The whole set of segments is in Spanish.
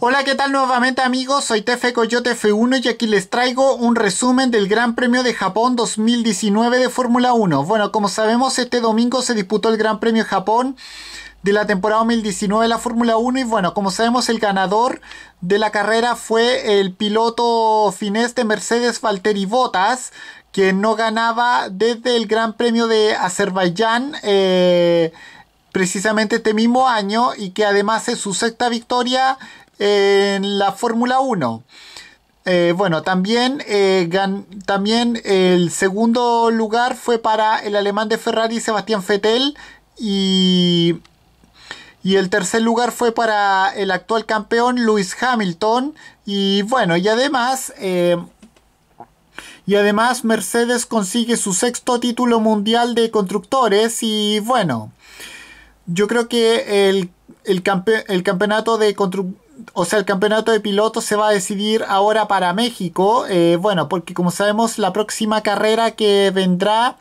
Hola, ¿qué tal nuevamente amigos? Soy Tefe Coyote F1 y aquí les traigo un resumen del Gran Premio de Japón 2019 de Fórmula 1. Bueno, como sabemos, este domingo se disputó el Gran Premio de Japón de la temporada 2019 de la Fórmula 1 y bueno, como sabemos el ganador de la carrera fue el piloto finés de Mercedes Valtteri Botas, quien no ganaba desde el Gran Premio de Azerbaiyán. Eh, precisamente este mismo año y que además es su sexta victoria en la Fórmula 1. Eh, bueno, también, eh, también el segundo lugar fue para el alemán de Ferrari, Sebastián Vettel, y, y el tercer lugar fue para el actual campeón, Lewis Hamilton. Y bueno, y además... Eh, y además Mercedes consigue su sexto título mundial de constructores y bueno, yo creo que el, el, el campeonato de constructores o sea, el campeonato de pilotos se va a decidir ahora para México. Eh, bueno, porque como sabemos, la próxima carrera que vendrá,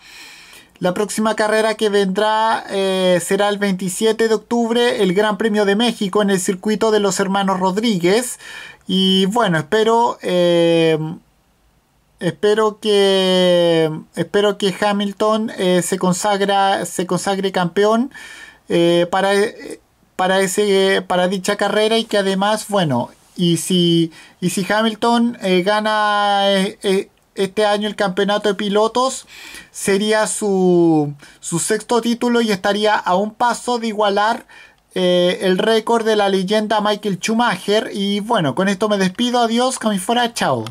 la próxima carrera que vendrá eh, será el 27 de octubre, el Gran Premio de México en el circuito de los hermanos Rodríguez. Y bueno, espero, eh, espero que, espero que Hamilton se consagra, se consagre campeón para para, ese, para dicha carrera y que además, bueno, y si, y si Hamilton eh, gana eh, eh, este año el campeonato de pilotos, sería su, su, sexto título y estaría a un paso de igualar el récord de la leyenda Michael Schumacher. Y bueno, con esto me despido, adiós, como fuera, chao.